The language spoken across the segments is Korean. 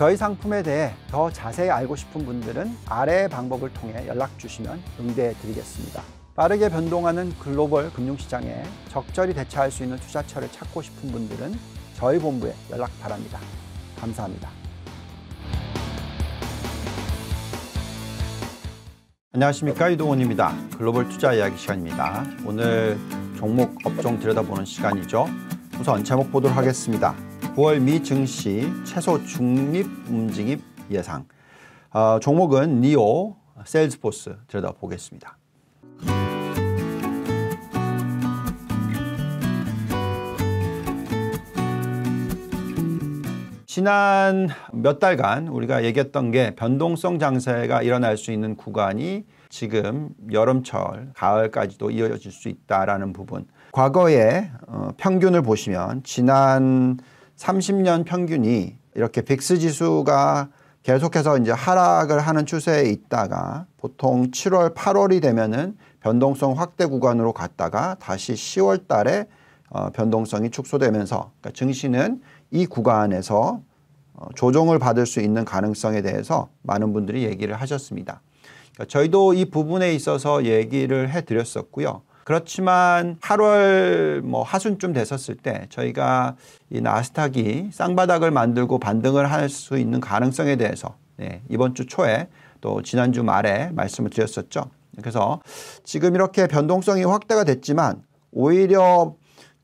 저희 상품에 대해 더 자세히 알고 싶은 분들은 아래의 방법을 통해 연락 주시면 응대해 드리겠습니다. 빠르게 변동하는 글로벌 금융시장에 적절히 대처할 수 있는 투자처를 찾고 싶은 분들은 저희 본부에 연락 바랍니다. 감사합니다. 안녕하십니까 유동원입니다. 글로벌 투자 이야기 시간입니다. 오늘 종목 업종 들여다보는 시간이죠. 우선 제목 보도록 하겠습니다. 9월 미 증시 최소 중립 움직임 예상 어, 종목은 니오, 셀즈포스 들여다보겠습니다. 지난 몇 달간 우리가 얘기했던 게 변동성 장세가 일어날 수 있는 구간이 지금 여름철, 가을까지도 이어질 수 있다라는 부분. 과거의 어, 평균을 보시면 지난 30년 평균이 이렇게 빅스 지수가 계속해서 이제 하락을 하는 추세에 있다가 보통 7월, 8월이 되면은 변동성 확대 구간으로 갔다가 다시 10월 달에 어, 변동성이 축소되면서 그러니까 증시는 이 구간에서 어, 조정을 받을 수 있는 가능성에 대해서 많은 분들이 얘기를 하셨습니다. 그러니까 저희도 이 부분에 있어서 얘기를 해드렸었고요. 그렇지만 8월 뭐 하순쯤 됐었을 때 저희가 이 나스닥이 쌍바닥을 만들고 반등을 할 수 있는 가능성에 대해서 네, 이번 주 초에 또 지난주 말에 말씀을 드렸었죠. 그래서 지금 이렇게 변동성이 확대가 됐지만 오히려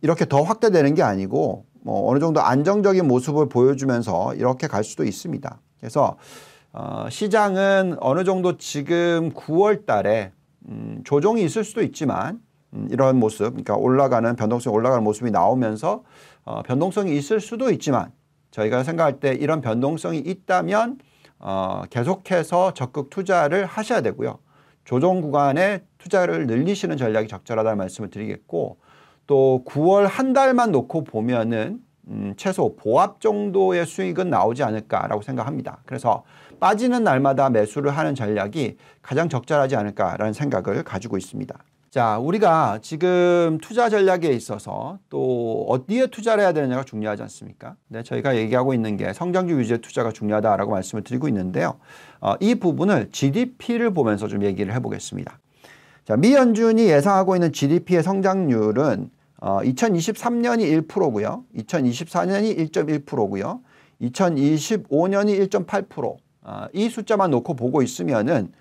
이렇게 더 확대되는 게 아니고 뭐 어느 정도 안정적인 모습을 보여주면서 이렇게 갈 수도 있습니다. 그래서 어, 시장은 어느 정도 지금 9월 달에 음, 조정이 있을 수도 있지만 이런 모습, 그러니까 올라가는 변동성이 올라가는 모습이 나오면서 어, 변동성이 있을 수도 있지만 저희가 생각할 때 이런 변동성이 있다면 어, 계속해서 적극 투자를 하셔야 되고요. 조정 구간에 투자를 늘리시는 전략이 적절하다는 말씀을 드리겠고 또 9월 한 달만 놓고 보면은 음, 최소 보합 정도의 수익은 나오지 않을까라고 생각합니다. 그래서 빠지는 날마다 매수를 하는 전략이 가장 적절하지 않을까라는 생각을 가지고 있습니다. 자, 우리가 지금 투자 전략에 있어서 또 어디에 투자를 해야 되느냐가 중요하지 않습니까? 네, 저희가 얘기하고 있는 게 성장주 유지의 투자가 중요하다라고 말씀을 드리고 있는데요. 어, 이 부분을 GDP를 보면서 좀 얘기를 해보겠습니다. 자, 미 연준이 예상하고 있는 GDP의 성장률은 어, 2023년이 1%고요. 2024년이 1.1%고요. 2025년이 1.8%. 어, 이 숫자만 놓고 보고 있으면은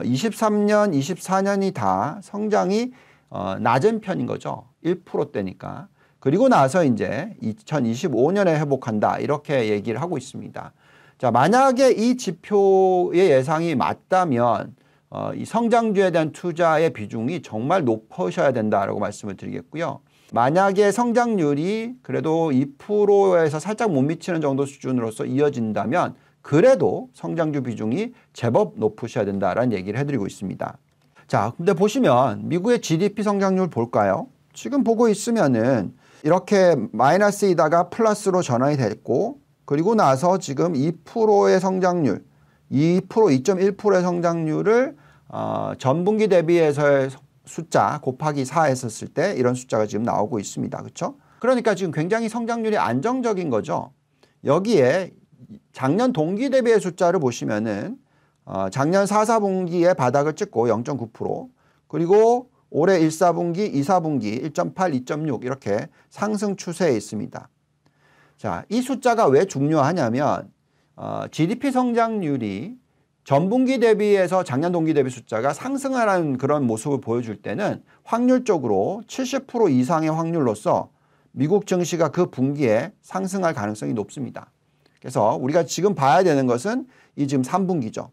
23년, 어, 24년이 다 성장이 어, 낮은 편인 거죠. 1%대니까. 그리고 나서 이제 2025년에 회복한다. 이렇게 얘기를 하고 있습니다. 자, 만약에 이 지표의 예상이 맞다면 어, 이 성장주에 대한 투자의 비중이 정말 높으셔야 된다라고 말씀을 드리겠고요. 만약에 성장률이 그래도 2%에서 살짝 못 미치는 정도 수준으로서 이어진다면 그래도 성장주 비중이 제법 높으셔야 된다라는 얘기를 해드리고 있습니다. 자, 근데 보시면 미국의 GDP 성장률 볼까요? 지금 보고 있으면은 이렇게 마이너스이다가 플러스로 전환이 됐고 그리고 나서 지금 2%의 성장률 2% 2.1%의 성장률을 어, 전분기 대비해서의 숫자 곱하기 4 했었을 때 이런 숫자가 지금 나오고 있습니다. 그렇죠? 그러니까 지금 굉장히 성장률이 안정적인 거죠. 여기에 작년 동기 대비의 숫자를 보시면은 어, 작년 4, 4분기에 바닥을 찍고 0.9% 그리고 올해 1, 4분기, 2, 4분기 1.8, 2.6 이렇게 상승 추세에 있습니다. 자, 이 숫자가 왜 중요하냐면 어, GDP 성장률이 전분기 대비해서 작년 동기 대비 숫자가 상승하라는 그런 모습을 보여줄 때는 확률적으로 70% 이상의 확률로서 미국 증시가 그 분기에 상승할 가능성이 높습니다. 그래서 우리가 지금 봐야 되는 것은 이 지금 3분기죠.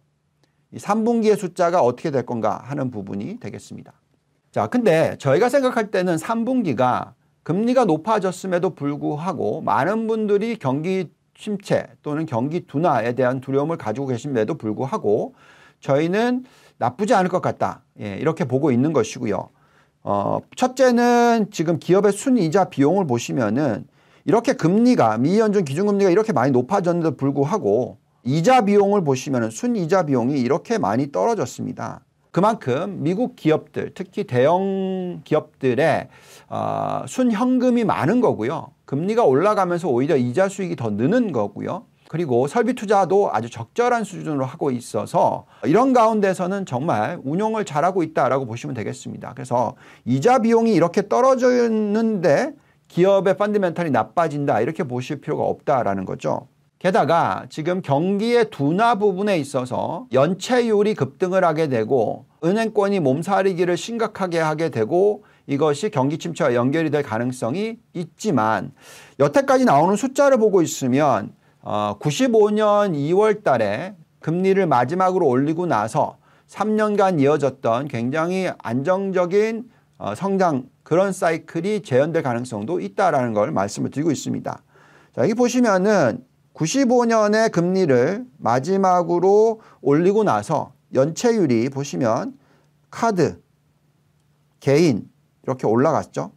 이 3분기의 숫자가 어떻게 될 건가 하는 부분이 되겠습니다. 자, 근데 저희가 생각할 때는 3분기가 금리가 높아졌음에도 불구하고 많은 분들이 경기 침체 또는 경기 둔화에 대한 두려움을 가지고 계심에도 불구하고 저희는 나쁘지 않을 것 같다. 예, 이렇게 보고 있는 것이고요. 어, 첫째는 지금 기업의 순이자 비용을 보시면은 이렇게 금리가 미연준 기준금리가 이렇게 많이 높아졌는데도 불구하고 이자 비용을 보시면 순이자 비용이 이렇게 많이 떨어졌습니다. 그만큼 미국 기업들 특히 대형 기업들의 어, 순현금이 많은 거고요. 금리가 올라가면서 오히려 이자 수익이 더 느는 거고요. 그리고 설비 투자도 아주 적절한 수준으로 하고 있어서 이런 가운데서는 정말 운용을 잘하고 있다라고 보시면 되겠습니다. 그래서 이자 비용이 이렇게 떨어졌는데 기업의 펀드멘탈이 나빠진다 이렇게 보실 필요가 없다라는 거죠. 게다가 지금 경기의 둔화 부분에 있어서 연체율이 급등을 하게 되고 은행권이 몸살이기를 심각하게 하게 되고 이것이 경기 침체와 연결이 될 가능성이 있지만 여태까지 나오는 숫자를 보고 있으면 어, 95년 2월 달에 금리를 마지막으로 올리고 나서 3년간 이어졌던 굉장히 안정적인 어, 성장 그런 사이클이 재현될 가능성도 있다라는 걸 말씀을 드리고 있습니다. 자, 여기 보시면은 95년의 금리를 마지막으로 올리고 나서 연체율이 보시면 카드, 개인 이렇게 올라갔죠.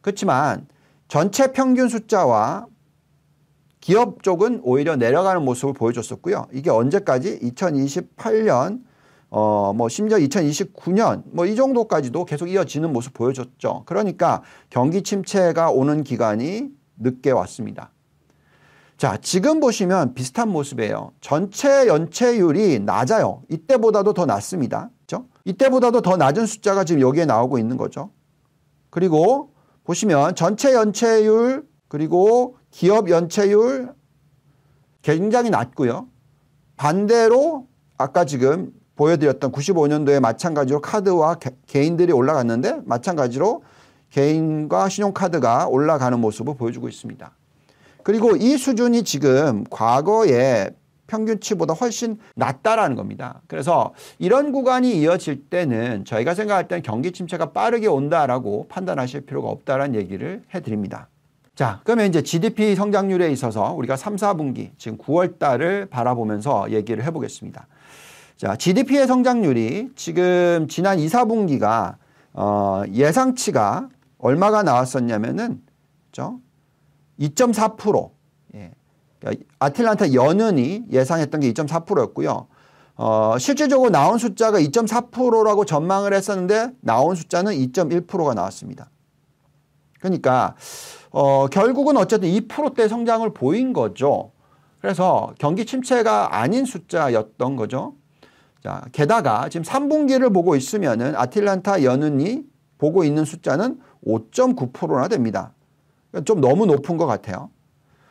그렇지만 전체 평균 숫자와 기업 쪽은 오히려 내려가는 모습을 보여줬었고요. 이게 언제까지? 2028년 어, 뭐 심지어 2029년 뭐 이 정도까지도 계속 이어지는 모습 보여줬죠. 그러니까 경기 침체가 오는 기간이 늦게 왔습니다. 자, 지금 보시면 비슷한 모습이에요. 전체 연체율이 낮아요. 이때보다도 더 낮습니다. 그죠? 이때보다도 더 낮은 숫자가 지금 여기에 나오고 있는 거죠. 그리고 보시면 전체 연체율 그리고 기업 연체율 굉장히 낮고요. 반대로 아까 지금 보여드렸던 95년도에 마찬가지로 카드와 개, 인들이 올라갔는데 마찬가지로 개인과 신용카드가 올라가는 모습을 보여주고 있습니다. 그리고 이 수준이 지금 과거의 평균치보다 훨씬 낮다라는 겁니다. 그래서 이런 구간이 이어질 때는 저희가 생각할 때는 경기 침체가 빠르게 온다라고 판단하실 필요가 없다라는 얘기를 해드립니다. 자, 그러면 이제 GDP 성장률에 있어서 우리가 3, 4분기, 지금 9월 달을 바라보면서 얘기를 해보겠습니다. 자, GDP의 성장률이 지금 지난 2, 4분기가 어, 예상치가 얼마가 나왔었냐면은 그죠? 2.4% 예. 그러니까 아틀란타 연은이 예상했던 게 2.4%였고요. 어, 실질적으로 나온 숫자가 2.4%라고 전망을 했었는데 나온 숫자는 2.1%가 나왔습니다. 그러니까 어, 결국은 어쨌든 2%대 성장을 보인 거죠. 그래서 경기 침체가 아닌 숫자였던 거죠. 자, 게다가 지금 3분기를 보고 있으면은 아틀란타 연은이 보고 있는 숫자는 5.9%나 됩니다. 그러니까 좀 너무 높은 것 같아요.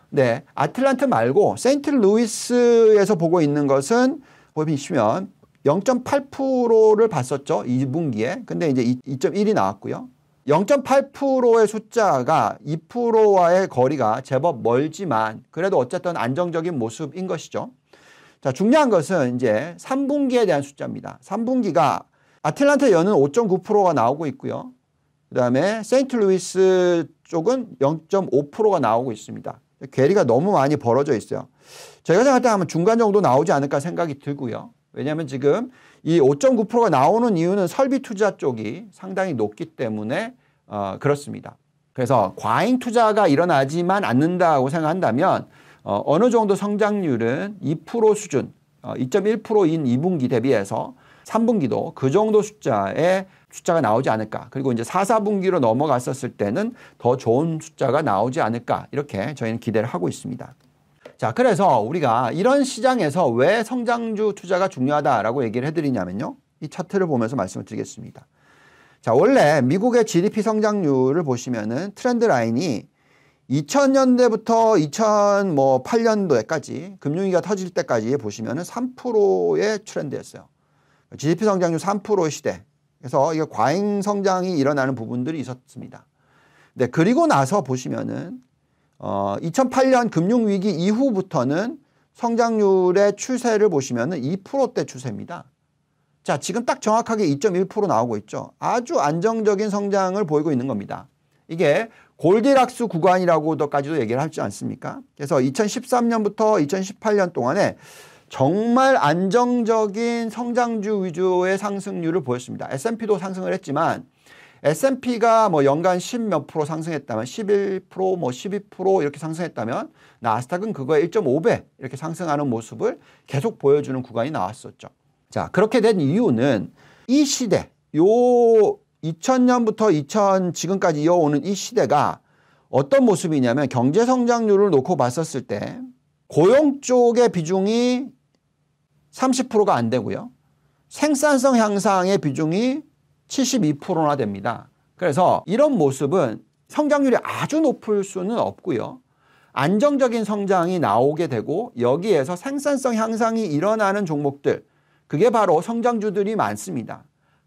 네, 아틀란타 말고 세인트루이스에서 보고 있는 것은 보시면 0.8%를 봤었죠. 2분기에. 근데 이제 2.1이 나왔고요. 0.8%의 숫자가 2%와의 거리가 제법 멀지만 그래도 어쨌든 안정적인 모습인 것이죠. 자, 중요한 것은 이제 3분기에 대한 숫자입니다. 3분기가 아틀란타 연은 5.9%가 나오고 있고요. 그 다음에 세인트루이스 쪽은 0.5%가 나오고 있습니다. 괴리가 너무 많이 벌어져 있어요. 제가 생각할 때 아마 중간 정도 나오지 않을까 생각이 들고요. 왜냐하면 지금 이 5.9%가 나오는 이유는 설비 투자 쪽이 상당히 높기 때문에 어, 그렇습니다. 그래서 과잉 투자가 일어나지만 않는다고 생각한다면 어, 어느 정도 성장률은 2% 수준, 어, 2.1%인 2분기 대비해서 3분기도 그 정도 숫자의 숫자가 나오지 않을까. 그리고 이제 4, 4분기로 넘어갔었을 때는 더 좋은 숫자가 나오지 않을까. 이렇게 저희는 기대를 하고 있습니다. 자, 그래서 우리가 이런 시장에서 왜 성장주 투자가 중요하다라고 얘기를 해드리냐면요. 이 차트를 보면서 말씀을 드리겠습니다. 자, 원래 미국의 GDP 성장률을 보시면은 트렌드 라인이 2000년대부터 2008년도에까지 뭐, 금융위기가 터질 때까지 보시면 3%의 트렌드였어요. GDP 성장률 3% 시대. 그래서 이게 과잉 성장이 일어나는 부분들이 있었습니다. 네, 그리고 나서 보시면은 어, 2008년 금융위기 이후부터는 성장률의 추세를 보시면은 2%대 추세입니다. 자, 지금 딱 정확하게 2.1% 나오고 있죠. 아주 안정적인 성장을 보이고 있는 겁니다. 이게 골디락스 구간이라고도까지도 얘기를 하지 않습니까? 그래서 2013년부터 2018년 동안에 정말 안정적인 성장주 위주의 상승률을 보였습니다. S&P도 상승을 했지만 S&P가 뭐 연간 10 몇 프로 상승했다면 11%, 뭐 12% 이렇게 상승했다면 나스닥은 그거의 1.5배 이렇게 상승하는 모습을 계속 보여주는 구간이 나왔었죠. 자, 그렇게 된 이유는 이 시대, 요 2000년부터 2000 지금까지 이어오는 이 시대가 어떤 모습이냐면 경제 성장률을 놓고 봤었을 때 고용 쪽의 비중이 30%가 안 되고요. 생산성 향상의 비중이 72%나 됩니다. 그래서 이런 모습은 성장률이 아주 높을 수는 없고요. 안정적인 성장이 나오게 되고 여기에서 생산성 향상이 일어나는 종목들 그게 바로 성장주들이 많습니다.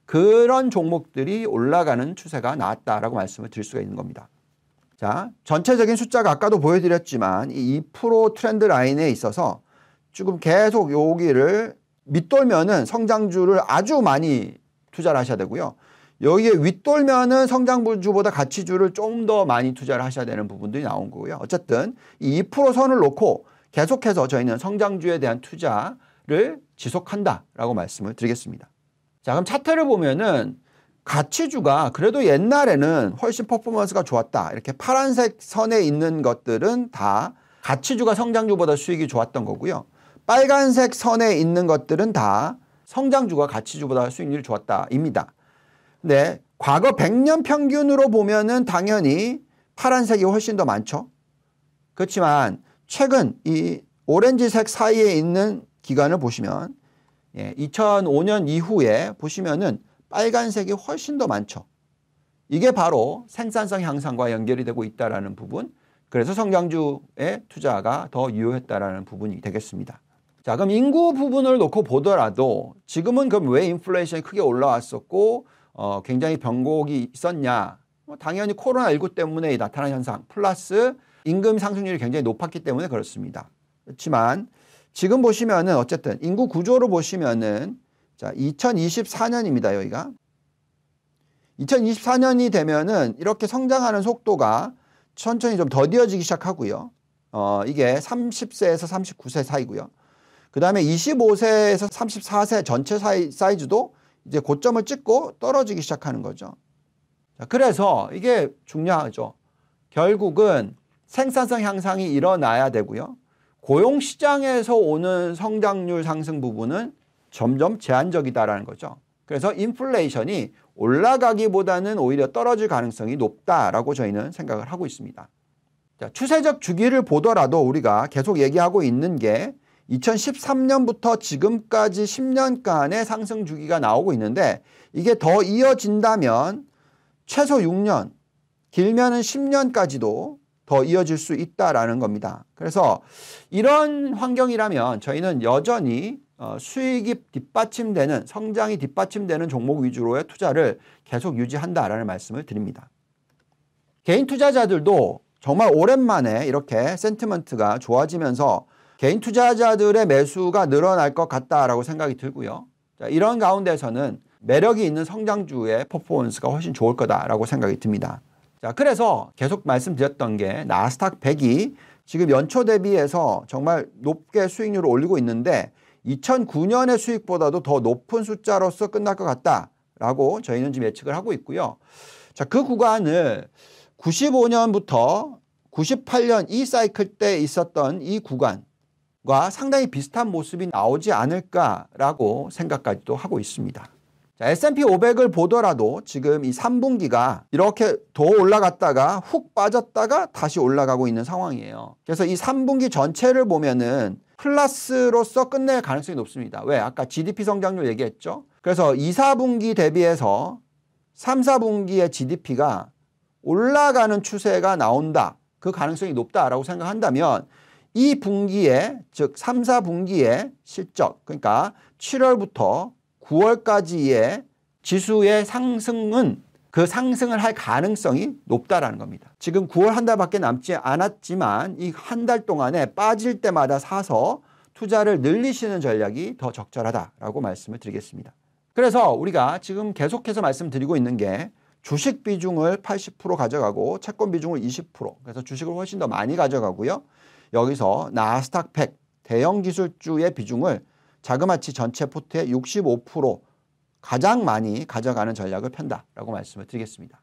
그런 종목들이 올라가는 추세가 나왔다라고 말씀을 드릴 수가 있는 겁니다. 자, 전체적인 숫자가 아까도 보여드렸지만 이 2% 트렌드 라인에 있어서 지금 계속 여기를 밑돌면은 성장주를 아주 많이 투자를 하셔야 되고요. 여기에 윗돌면은 성장주보다 가치주를 좀 더 많이 투자를 하셔야 되는 부분들이 나온 거고요. 어쨌든 이 2% 선을 놓고 계속해서 저희는 성장주에 대한 투자를 지속한다라고 말씀을 드리겠습니다. 자, 그럼 차트를 보면은 가치주가 그래도 옛날에는 훨씬 퍼포먼스가 좋았다. 이렇게 파란색 선에 있는 것들은 다 가치주가 성장주보다 수익이 좋았던 거고요. 빨간색 선에 있는 것들은 다 성장주가 가치주보다 수익률이 좋았다입니다. 네, 과거 100년 평균으로 보면은 당연히 파란색이 훨씬 더 많죠. 그렇지만 최근 이 오렌지색 사이에 있는 기간을 보시면 예, 2005년 이후에 보시면은 빨간색이 훨씬 더 많죠. 이게 바로 생산성 향상과 연결이 되고 있다라는 부분. 그래서 성장주의 투자가 더 유효했다라는 부분이 되겠습니다. 자, 그럼 인구 부분을 놓고 보더라도 지금은 그럼 왜 인플레이션이 크게 올라왔었고 어, 굉장히 변곡이 있었냐? 뭐 당연히 코로나19 때문에 나타난 현상 플러스 임금 상승률이 굉장히 높았기 때문에 그렇습니다. 그렇지만 지금 보시면은 어쨌든 인구 구조로 보시면은 자, 2024년입니다. 여기가. 2024년이 되면은 이렇게 성장하는 속도가 천천히 좀 더디어지기 시작하고요. 어, 이게 30세에서 39세 사이고요. 그 다음에 25세에서 34세 전체 사이, 사이즈도 이제 고점을 찍고 떨어지기 시작하는 거죠. 자, 그래서 이게 중요하죠. 결국은 생산성 향상이 일어나야 되고요. 고용 시장에서 오는 성장률 상승 부분은 점점 제한적이다라는 거죠. 그래서 인플레이션이 올라가기보다는 오히려 떨어질 가능성이 높다라고 저희는 생각을 하고 있습니다. 자, 추세적 주기를 보더라도 우리가 계속 얘기하고 있는 게 2013년부터 지금까지 10년간의 상승 주기가 나오고 있는데 이게 더 이어진다면 최소 6년, 길면은 10년까지도 더 이어질 수 있다라는 겁니다. 그래서 이런 환경이라면 저희는 여전히 어, 수익이 뒷받침되는 성장이 뒷받침되는 종목 위주로의 투자를 계속 유지한다라는 말씀을 드립니다. 개인 투자자들도 정말 오랜만에 이렇게 센티먼트가 좋아지면서 개인 투자자들의 매수가 늘어날 것 같다라고 생각이 들고요. 자, 이런 가운데서는 매력이 있는 성장주의 퍼포먼스가 훨씬 좋을 거다라고 생각이 듭니다. 자, 그래서 계속 말씀드렸던 게 나스닥 100이 지금 연초 대비해서 정말 높게 수익률을 올리고 있는데 2009년의 수익보다도 더 높은 숫자로서 끝날 것 같다라고 저희는 지금 예측을 하고 있고요. 자, 그 구간을 95년부터 98년 이 사이클 때 있었던 이 구간과 상당히 비슷한 모습이 나오지 않을까라고 생각까지도 하고 있습니다. 자, S&P 500을 보더라도 지금 이 3분기가 이렇게 더 올라갔다가 훅 빠졌다가 다시 올라가고 있는 상황이에요. 그래서 이 3분기 전체를 보면은 플러스로서 끝낼 가능성이 높습니다. 왜? 아까 GDP 성장률 얘기했죠. 그래서 2, 4분기 대비해서 3, 4분기의 GDP가 올라가는 추세가 나온다. 그 가능성이 높다라고 생각한다면 이 분기에 즉 3, 4분기에 실적 그러니까 7월부터 9월까지의 지수의 상승은 그 상승을 할 가능성이 높다라는 겁니다. 지금 9월 한 달밖에 남지 않았지만 이 한 달 동안에 빠질 때마다 사서 투자를 늘리시는 전략이 더 적절하다라고 말씀을 드리겠습니다. 그래서 우리가 지금 계속해서 말씀드리고 있는 게 주식 비중을 80% 가져가고 채권 비중을 20% 그래서 주식을 훨씬 더 많이 가져가고요. 여기서 나스닥 100 대형 기술주의 비중을 자그마치 전체 포트의 65% 가장 많이 가져가는 전략을 편다라고 말씀을 드리겠습니다.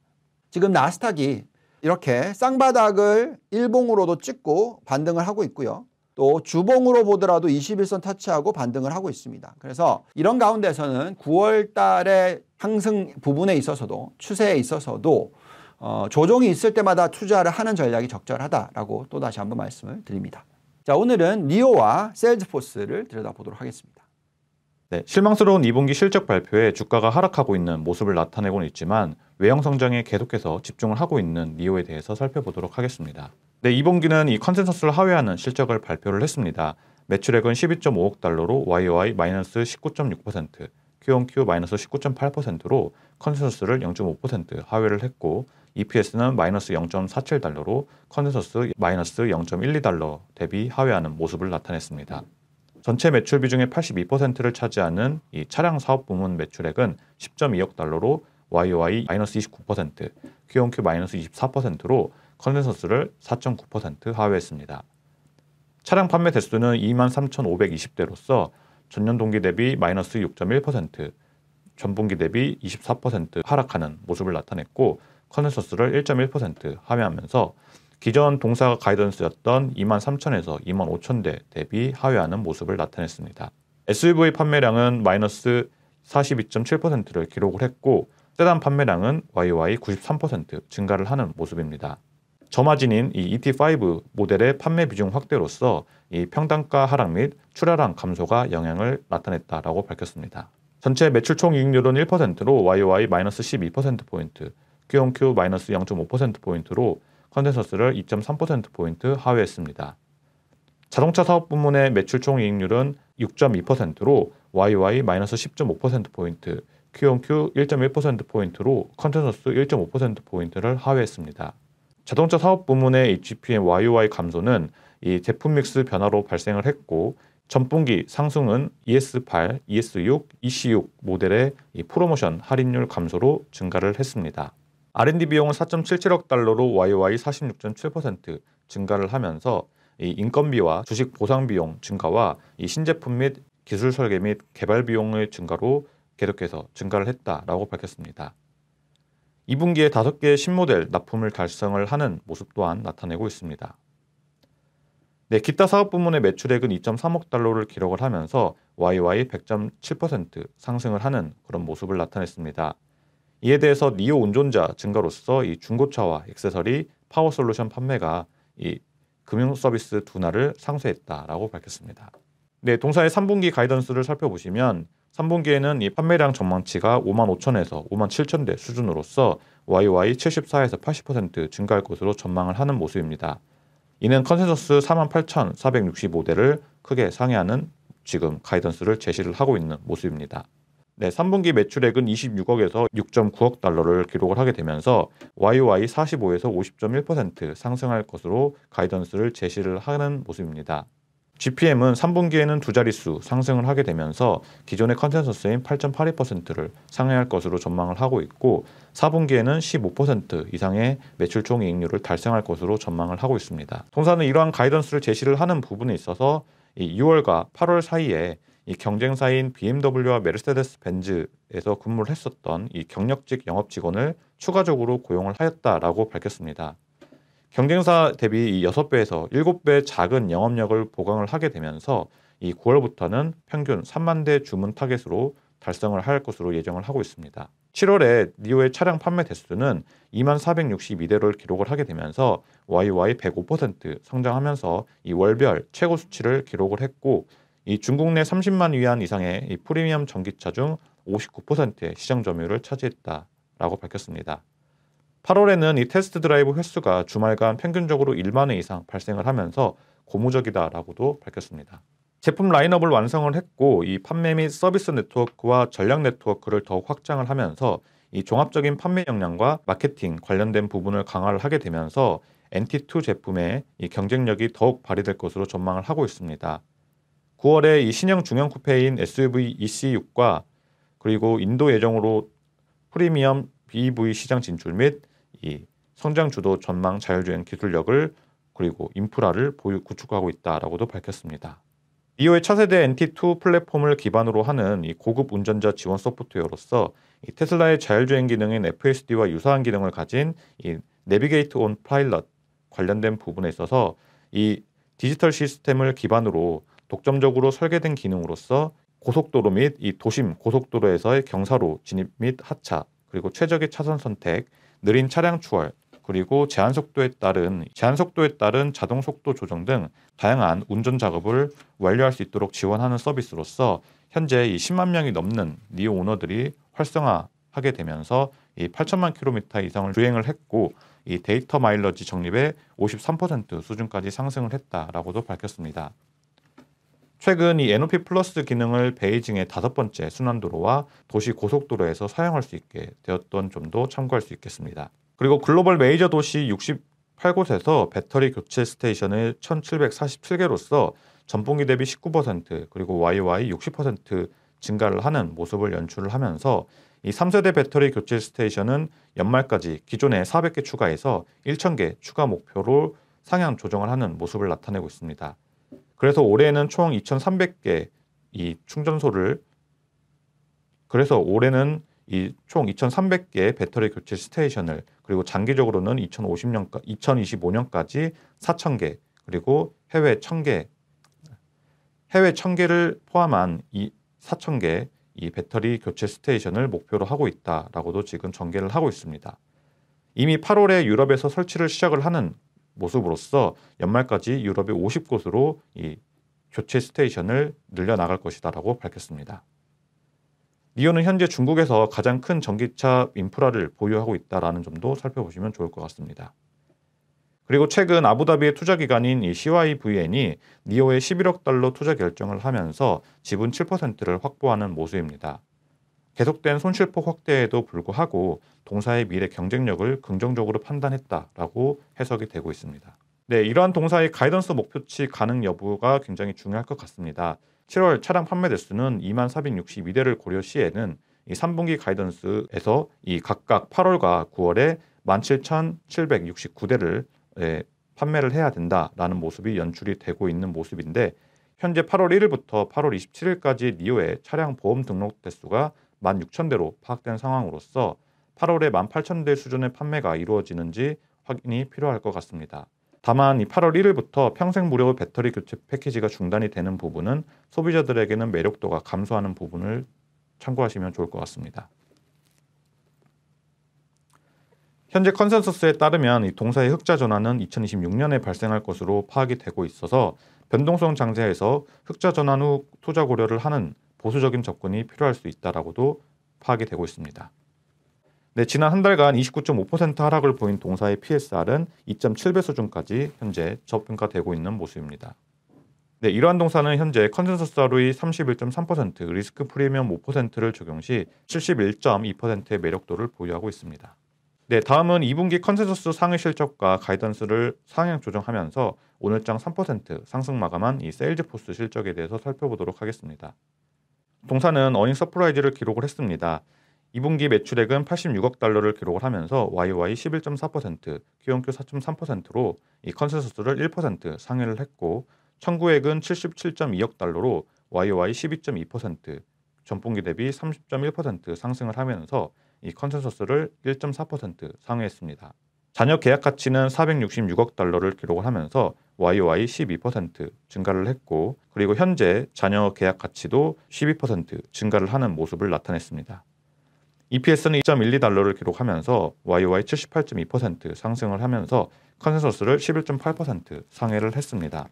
지금 나스닥이 이렇게 쌍바닥을 일봉으로도 찍고 반등을 하고 있고요. 또 주봉으로 보더라도 21선 터치하고 반등을 하고 있습니다. 그래서 이런 가운데서는 9월 달의 상승 부분에 있어서도 추세에 있어서도 어, 조정이 있을 때마다 투자를 하는 전략이 적절하다라고 또 다시 한번 말씀을 드립니다. 자, 오늘은 리오와 셀즈포스를 들여다보도록 하겠습니다. 네, 실망스러운 2분기 실적 발표에 주가가 하락하고 있는 모습을 나타내고는 있지만 외형 성장에 계속해서 집중을 하고 있는 리오에 대해서 살펴보도록 하겠습니다. 네, 2분기는 이 컨센서스를 하회하는 실적을 발표를 했습니다. 매출액은 12.5억 달러로 YOY 마이너스 19.6%, QOQ 마이너스 19.8%로 컨센서스를 0.5% 하회를 했고 EPS는 마이너스 0.47달러로 컨센서스 마이너스 0.12달러 대비 하회하는 모습을 나타냈습니다. 전체 매출 비중의 82%를 차지하는 이 차량 사업 부문 매출액은 10.2억 달러로 YOY 마이너스 29%, QOQ 마이너스 24%로 컨센서스를 4.9% 하회했습니다. 차량 판매 대수는 23,520대로서 전년 동기 대비 마이너스 6.1%, 전분기 대비 24% 하락하는 모습을 나타냈고 컨센서스를 1.1% 하회하면서 기존 동사 가이던스였던 23,000에서 25,000대 대비 하회하는 모습을 나타냈습니다. SUV 판매량은 마이너스 42.7%를 기록을 했고 세단 판매량은 YY 93% 증가를 하는 모습입니다. 저마진인 이 ET5 모델의 판매 비중 확대로서 이 평단가 하락 및 출하량 감소가 영향을 나타냈다라고 밝혔습니다. 전체 매출 총 이익률은 1%로 YOY 마이너스 12%포인트, QOQ 마이너스 0.5%포인트로 컨센서스를 2.3%포인트 하회했습니다. 자동차 사업 부문의 매출 총 이익률은 6.2%로 YY 마이너스 10.5%포인트, QOQ 1.1%포인트로 컨센서스 1.5%포인트를 하회했습니다. 자동차 사업 부문의 HPM YOY 감소는 이 제품 믹스 변화로 발생을 했고 전분기 상승은 ES8, ES6, EC6 모델의 이 프로모션 할인율 감소로 증가를 했습니다. R&D 비용은 4.77억 달러로 YOY 46.7% 증가를 하면서 이 인건비와 주식 보상 비용 증가와 이 신제품 및 기술 설계 및 개발 비용의 증가로 계속해서 증가를 했다라고 밝혔습니다. 2분기에 5개의 신모델 납품을 달성을 하는 모습 또한 나타내고 있습니다. 네, 기타 사업 부문의 매출액은 2.3억 달러를 기록을 하면서 YY 100.7% 상승을 하는 그런 모습을 나타냈습니다. 이에 대해서 니오 운전자 증가로서 이 중고차와 액세서리, 파워 솔루션 판매가 이 금융 서비스 둔화를 상쇄했다라고 밝혔습니다. 네, 동사의 3분기 가이던스를 살펴보시면 3분기에는 이 판매량 전망치가 5만 5천에서 5만 7천 대 수준으로서 YY 74에서 80% 증가할 것으로 전망을 하는 모습입니다. 이는 컨센서스 4만 8,465대를 크게 상회하는 지금 가이던스를 제시를 하고 있는 모습입니다. 네, 3분기 매출액은 26억에서 6.9억 달러를 기록을 하게 되면서 YOY 45에서 50.1% 상승할 것으로 가이던스를 제시를 하는 모습입니다. GPM은 3분기에는 두 자릿수 상승을 하게 되면서 기존의 컨센서스인 8.82%를 상회할 것으로 전망을 하고 있고 4분기에는 15% 이상의 매출 총 이익률을 달성할 것으로 전망을 하고 있습니다. 통사는 이러한 가이던스를 제시를 하는 부분에 있어서 6월과 8월 사이에 이 경쟁사인 BMW와 메르세데스 벤츠에서 근무를 했었던 이 경력직 영업 직원을 추가적으로 고용을 하였다라고 밝혔습니다. 경쟁사 대비 이 6배에서 7배 작은 영업력을 보강을 하게 되면서 이 9월부터는 평균 3만 대 주문 타겟으로 달성을 할 것으로 예정을 하고 있습니다. 7월에 니오의 차량 판매 대수는 2만 462대를 기록을 하게 되면서 YY 105% 성장하면서 이 월별 최고 수치를 기록을 했고 이 중국 내 30만 위안 이상의 이 프리미엄 전기차 중 59%의 시장 점유율을 차지했다라고 밝혔습니다. 8월에는 이 테스트 드라이브 횟수가 주말간 평균적으로 1만 회 이상 발생을 하면서 고무적이다라고도 밝혔습니다. 제품 라인업을 완성을 했고 이 판매 및 서비스 네트워크와 전략 네트워크를 더욱 확장을 하면서 이 종합적인 판매 역량과 마케팅 관련된 부분을 강화를 하게 되면서 NT2 제품의 이 경쟁력이 더욱 발휘될 것으로 전망을 하고 있습니다. 9월에 이 신형 중형 쿠페인 SUV EC6과 그리고 인도 예정으로 프리미엄 BEV 시장 진출 및 이 성장 주도 전망 자율주행 기술력을 그리고 인프라를 보유, 구축하고 있다라고도 밝혔습니다. 이후에 차세대 NT2 플랫폼을 기반으로 하는 이 고급 운전자 지원 소프트웨어로서 이 테슬라의 자율주행 기능인 FSD와 유사한 기능을 가진 이 내비게이트 온 파일럿 관련된 부분에 있어서 이 디지털 시스템을 기반으로 독점적으로 설계된 기능으로서 고속도로 및 이 도심 고속도로에서의 경사로 진입 및 하차, 그리고 최적의 차선 선택, 느린 차량 추월, 그리고 제한 속도에 따른 제한 속도에 따른 자동 속도 조정 등 다양한 운전 작업을 완료할 수 있도록 지원하는 서비스로서 현재 이 10만 명이 넘는 니오 오너들이 활성화하게 되면서 이 8천만 킬로미터 이상을 주행을 했고 이 데이터 마일러지 적립의 53% 수준까지 상승을 했다라고도 밝혔습니다. 최근 이 NOP 플러스 기능을 베이징의 다섯 번째 순환도로와 도시 고속도로에서 사용할 수 있게 되었던 점도 참고할 수 있겠습니다. 그리고 글로벌 메이저 도시 68곳에서 배터리 교체 스테이션을 1747개로서 전분기 대비 19% 그리고 YY 60% 증가를 하는 모습을 연출을 하면서 이 3세대 배터리 교체 스테이션은 연말까지 기존의 400개 추가해서 1000개 추가 목표로 상향 조정을 하는 모습을 나타내고 있습니다. 그래서 올해는 총 2,300개 이 충전소를 그래서 올해는 이 총2 3 0 0개 배터리 교체 스테이션을 그리고 장기적으로는 2050년 2025년까지 4,000개 그리고 해외 1,000개 해외 1,000개를 포함한 이 4,000개 이 배터리 교체 스테이션을 목표로 하고 있다라고도 지금 전개를 하고 있습니다. 이미 8월에 유럽에서 설치를 시작을 하는 모습으로써 연말까지 유럽의 50곳으로 이 교체 스테이션을 늘려나갈 것이다라고 밝혔습니다. 리오는 현재 중국에서 가장 큰 전기차 인프라를 보유하고 있다라는 점도 살펴보시면 좋을 것 같습니다. 그리고 최근 아부다비의 투자 기관인 이 CYVN이 니오에 11억 달러 투자 결정을 하면서 지분 7%를 확보하는 모습입니다. 계속된 손실폭 확대에도 불구하고 동사의 미래 경쟁력을 긍정적으로 판단했다라고 해석이 되고 있습니다. 네, 이러한 동사의 가이던스 목표치 가능 여부가 굉장히 중요할 것 같습니다. 7월 차량 판매 대수는 2만 462대를 고려 시에는 이 3분기 가이던스에서 이 각각 8월과 9월에 17,769대를 예, 판매를 해야 된다라는 모습이 연출이 되고 있는 모습인데 현재 8월 1일부터 8월 27일까지 니오의 차량 보험 등록 대수가 16,000대로 파악된 상황으로서 8월에 18,000대 수준의 판매가 이루어지는지 확인이 필요할 것 같습니다. 다만 이 8월 1일부터 평생 무료 배터리 교체 패키지가 중단이 되는 부분은 소비자들에게는 매력도가 감소하는 부분을 참고하시면 좋을 것 같습니다. 현재 컨센서스에 따르면 이 동사의 흑자 전환은 2026년에 발생할 것으로 파악이 되고 있어서 변동성 장세에서 흑자 전환 후 투자 고려를 하는 보수적인 접근이 필요할 수 있다라고도 파악이 되고 있습니다. 네, 지난 한 달간 29.5% 하락을 보인 동사의 PSR은 2.7배 수준까지 현재 저평가되고 있는 모습입니다. 네, 이러한 동사는 현재 컨센서스 하루의 31.3%, 리스크 프리미엄 5%를 적용 시 71.2%의 매력도를 보유하고 있습니다. 네, 다음은 2분기 컨센서스 상위 실적과 가이던스를 상향 조정하면서 오늘장 3% 상승 마감한 이 세일즈포스 실적에 대해서 살펴보도록 하겠습니다. 동사는 어닝 서프라이즈를 기록을 했습니다. 2분기 매출액은 86억 달러를 기록을 하면서 YY 11.4%, QQ 4.3%로 이 컨센서스를 1% 상회를 했고 청구액은 77.2억 달러로 YY 12.2%, 전분기 대비 30.1% 상승을 하면서 이 컨센서스를 1.4% 상회했습니다. 단역 계약 가치는 466억 달러를 기록을 하면서 YOY 12% 증가를 했고 그리고 현재 잔여 계약 가치도 12% 증가를 하는 모습을 나타냈습니다. EPS는 2.12달러를 기록하면서 YOY 78.2% 상승을 하면서 컨센서스를 11.8% 상회를 했습니다.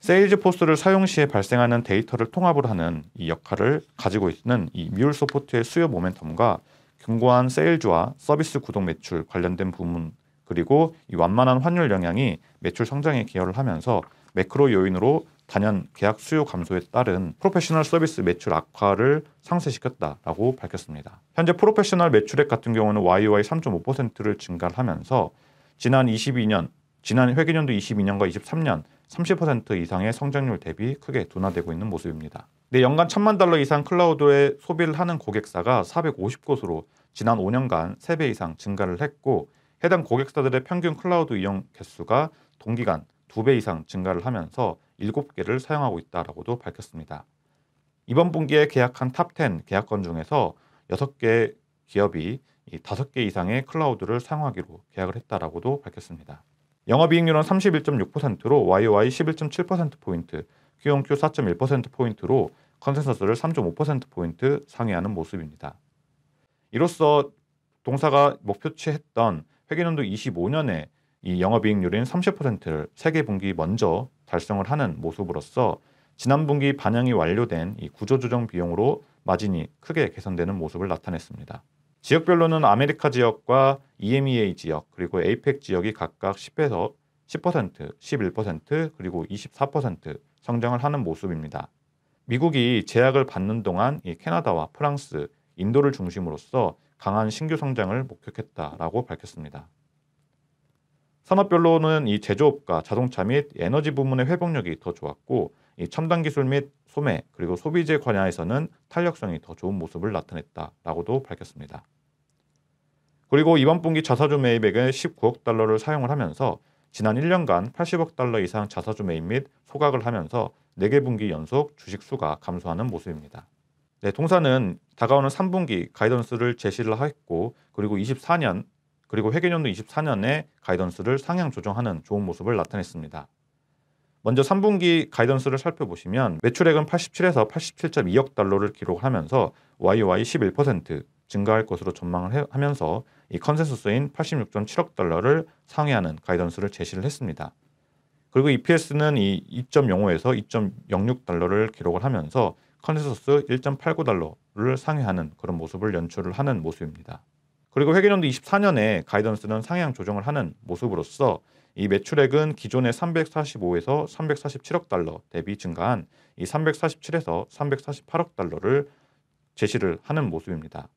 세일즈포스를 사용 시에 발생하는 데이터를 통합을 하는 이 역할을 가지고 있는 이미 소프트의 수요 모멘텀과 증고한 세일즈와 서비스 구독 매출 관련된 부문 그리고 이 완만한 환율 영향이 매출 성장에 기여를 하면서 매크로 요인으로 단연 계약 수요 감소에 따른 프로페셔널 서비스 매출 악화를 상쇄시켰다라고 밝혔습니다. 현재 프로페셔널 매출액 같은 경우는 YOY 3.5%를 증가하면서 지난 22년, 지난 회계년도 22년과 23년 30% 이상의 성장률 대비 크게 둔화되고 있는 모습입니다. 네, 연간 1 0 0 0만 달러 이상 클라우드에 소비를 하는 고객사가 450곳으로 지난 5년간 3배 이상 증가를 했고 해당 고객사들의 평균 클라우드 이용 개수가 동기간 2배 이상 증가를 하면서 7개를 사용하고 있다라고도 밝혔습니다. 이번 분기에 계약한 탑 10 계약건 중에서 6개 기업이 5개 이상의 클라우드를 사용하기로 계약을 했다라고도 밝혔습니다. 영업이익률은 31.6%로 YOY 11.7%포인트, QOQ 4.1%포인트로 컨센서스를 3.5%포인트 상회하는 모습입니다. 이로써 동사가 목표치했던 회계년도 25년에 이 영업이익률인 30%를 세계 분기 먼저 달성을 하는 모습으로써 지난 분기 반영이 완료된 이 구조조정 비용으로 마진이 크게 개선되는 모습을 나타냈습니다. 지역별로는 아메리카 지역과 EMEA 지역 그리고 APEC 지역이 각각 10에서 10%, 11% 그리고 24% 성장을 하는 모습입니다. 미국이 제약을 받는 동안 이 캐나다와 프랑스, 인도를 중심으로써 강한 신규 성장을 목격했다라고 밝혔습니다. 산업별로는 이 제조업과 자동차 및 에너지 부문의 회복력이 더 좋았고 이 첨단 기술 및 소매 그리고 소비재 관야에서는 탄력성이 더 좋은 모습을 나타냈다라고도 밝혔습니다. 그리고 이번 분기 자사주 매입액의 19억 달러를 사용을 하면서 지난 1년간 80억 달러 이상 자사주 매입 및 소각을 하면서 4개 분기 연속 주식 수가 감소하는 모습입니다. 네, 통사는 다가오는 3분기 가이던스를 제시를 했고 그리고 24년 그리고 회계연도 24년에 가이던스를 상향 조정하는 좋은 모습을 나타냈습니다. 먼저 3분기 가이던스를 살펴보시면 매출액은 87에서 87.2억 달러를 기록하면서 YOY 11% 증가할 것으로 전망을 해, 하면서 이 컨센서스인 86.7억 달러를 상회하는 가이던스를 제시를 했습니다. 그리고 EPS는 이 2.05에서 2.06 달러를 기록을 하면서 컨센서스 1.89달러를 상회하는 그런 모습을 연출을 하는 모습입니다. 그리고 회계연도 24년에 가이던스는 상향 조정을 하는 모습으로써 이 매출액은 기존의 345에서 347억 달러 대비 증가한 이 347에서 348억 달러를 제시를 하는 모습입니다.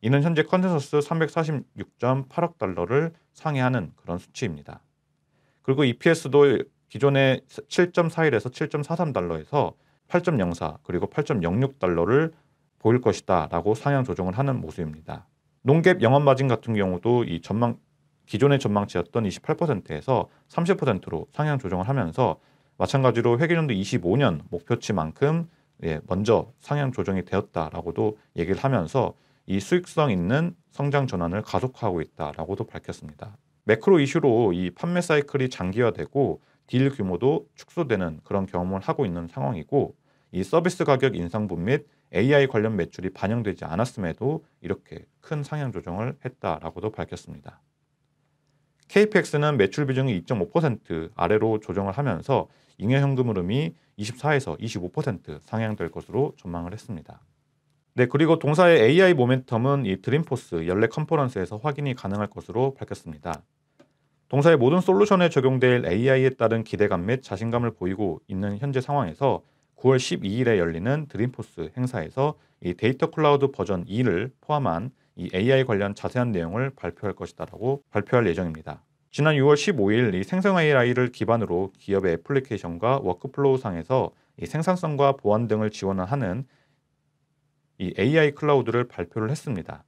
이는 현재 컨센서스 346.8억 달러를 상회하는 그런 수치입니다. 그리고 EPS도 기존의 7.41에서 7.43달러에서 8.04 그리고 8.06달러를 보일 것이다라고 상향 조정을 하는 모습입니다. 농갭 영업 마진 같은 경우도 이 전망 기존의 전망치였던 28%에서 30%로 상향 조정을 하면서 마찬가지로 회계연도 25년 목표치만큼 예, 먼저 상향 조정이 되었다라고도 얘기를 하면서 이 수익성 있는 성장 전환을 가속화하고 있다라고도 밝혔습니다. 매크로 이슈로 이 판매 사이클이 장기화되고 딜 규모도 축소되는 그런 경험을 하고 있는 상황이고 이 서비스 가격 인상분 및 AI 관련 매출이 반영되지 않았음에도 이렇게 큰 상향 조정을 했다라고도 밝혔습니다. KPX는 매출 비중이 2.5% 아래로 조정을 하면서 잉여현금 흐름이 24에서 25% 상향될 것으로 전망을 했습니다. 네, 그리고 동사의 AI 모멘텀은 이 드림포스 연례 컨퍼런스에서 확인이 가능할 것으로 밝혔습니다. 동사의 모든 솔루션에 적용될 AI에 따른 기대감 및 자신감을 보이고 있는 현재 상황에서 9월 12일에 열리는 드림포스 행사에서 이 데이터 클라우드 버전 2를 포함한 이 AI 관련 자세한 내용을 발표할 것이다라고 발표할 예정입니다. 지난 6월 15일 이 생성 AI를 기반으로 기업의 애플리케이션과 워크플로우 상에서 이 생산성과 보안 등을 지원하는 이 AI 클라우드를 발표를 했습니다.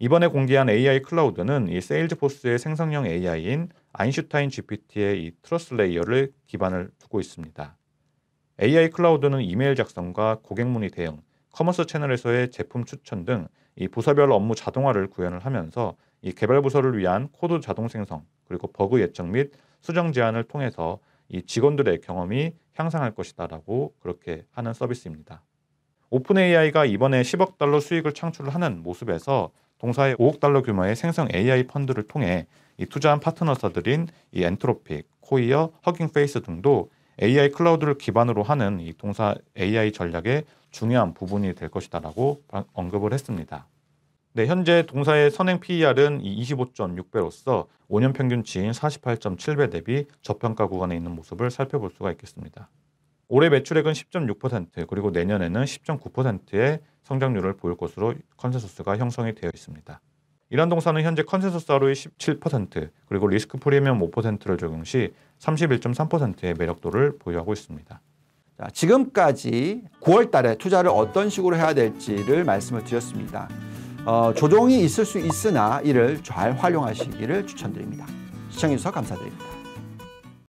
이번에 공개한 AI 클라우드는 이 세일즈포스의 생성형 AI인 아인슈타인 GPT의 이 트러스 레이어를 기반을 두고 있습니다. AI 클라우드는 이메일 작성과 고객 문의 대응, 커머스 채널에서의 제품 추천 등 이 부서별 업무 자동화를 구현을 하면서 이 개발 부서를 위한 코드 자동 생성 그리고 버그 예측 및 수정 제안을 통해서 이 직원들의 경험이 향상할 것이다라고 그렇게 하는 서비스입니다. 오픈 AI가 이번에 10억 달러 수익을 창출하는 모습에서 동사의 5억 달러 규모의 생성 AI 펀드를 통해 이 투자한 파트너사들인 이 엔트로픽, 코이어, 허깅페이스 등도 AI 클라우드를 기반으로 하는 이 동사 AI 전략의 중요한 부분이 될 것이다라고 언급을 했습니다. 네, 현재 동사의 선행 PER은 25.6배로서 5년 평균치인 48.7배 대비 저평가 구간에 있는 모습을 살펴볼 수가 있겠습니다. 올해 매출액은 10.6% 그리고 내년에는 10.9%의 성장률을 보일 것으로 컨센서스가 형성이 되어 있습니다. 이란 동사는 현재 컨센서스 하루의 17% 그리고 리스크 프리미엄 5%를 적용 시 31.3%의 매력도를 보유하고 있습니다. 자, 지금까지 9월 달에 투자를 어떤 식으로 해야 될지를 말씀을 드렸습니다. 어, 조정이 있을 수 있으나 이를 잘 활용하시기를 추천드립니다. 시청해주셔서 감사드립니다.